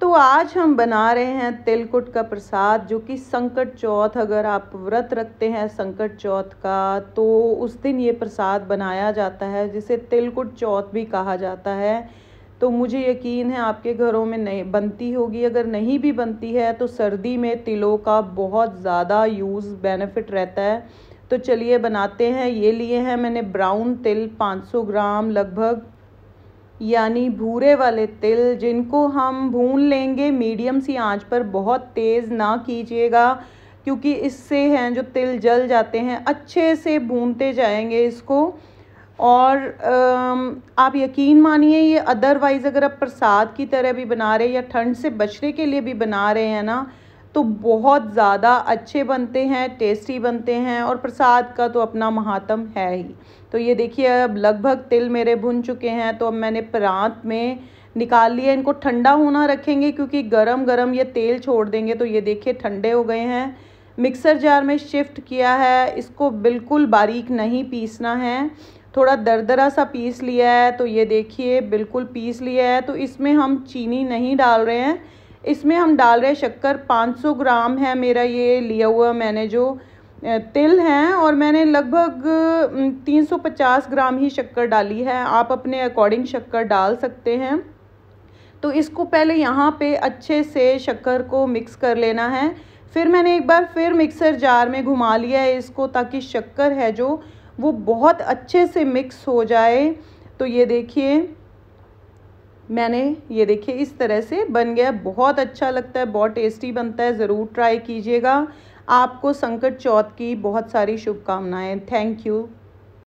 तो आज हम बना रहे हैं तिलकुट का प्रसाद जो कि संकट चौथ अगर आप व्रत रखते हैं संकट चौथ का तो उस दिन ये प्रसाद बनाया जाता है जिसे तिलकुट चौथ भी कहा जाता है तो मुझे यकीन है आपके घरों में नहीं बनती होगी अगर नहीं भी बनती है तो सर्दी में तिलों का बहुत ज़्यादा यूज़ बेनिफिट रहता है तो चलिए बनाते हैं ये लिए हैं मैंने ब्राउन तिल 500 ग्राम लगभग यानी भूरे वाले तिल जिनको हम भून लेंगे मीडियम सी आंच पर बहुत तेज़ ना कीजिएगा क्योंकि इससे हैं जो तिल जल जाते हैं अच्छे से भूनते जाएंगे इसको और आप यकीन मानिए ये अदरवाइज़ अगर आप प्रसाद की तरह भी बना रहे हैं या ठंड से बचने के लिए भी बना रहे हैं ना तो बहुत ज़्यादा अच्छे बनते हैं टेस्टी बनते हैं और प्रसाद का तो अपना महात्म है ही तो ये देखिए अब लगभग तिल मेरे भुन चुके हैं तो अब मैंने प्रांत में निकाल लिए इनको ठंडा होना रखेंगे क्योंकि गरम गरम ये तेल छोड़ देंगे तो ये देखिए ठंडे हो गए हैं मिक्सर जार में शिफ्ट किया है इसको बिल्कुल बारीक नहीं पीसना है थोड़ा दरदरा सा पीस लिया है तो ये देखिए बिल्कुल पीस लिया है तो इसमें हम चीनी नहीं डाल रहे हैं इसमें हम डाल रहे हैं शक्कर 500 ग्राम है मेरा ये लिया हुआ मैंने जो तिल हैं और मैंने लगभग 350 ग्राम ही शक्कर डाली है आप अपने अकॉर्डिंग शक्कर डाल सकते हैं तो इसको पहले यहाँ पे अच्छे से शक्कर को मिक्स कर लेना है फिर मैंने एक बार फिर मिक्सर जार में घुमा लिया है इसको ताकि शक्कर है जो वो बहुत अच्छे से मिक्स हो जाए तो ये देखिए मैंने ये देखिए इस तरह से बन गया बहुत अच्छा लगता है बहुत टेस्टी बनता है ज़रूर ट्राई कीजिएगा आपको संकट चौथ की बहुत सारी शुभकामनाएं थैंक यू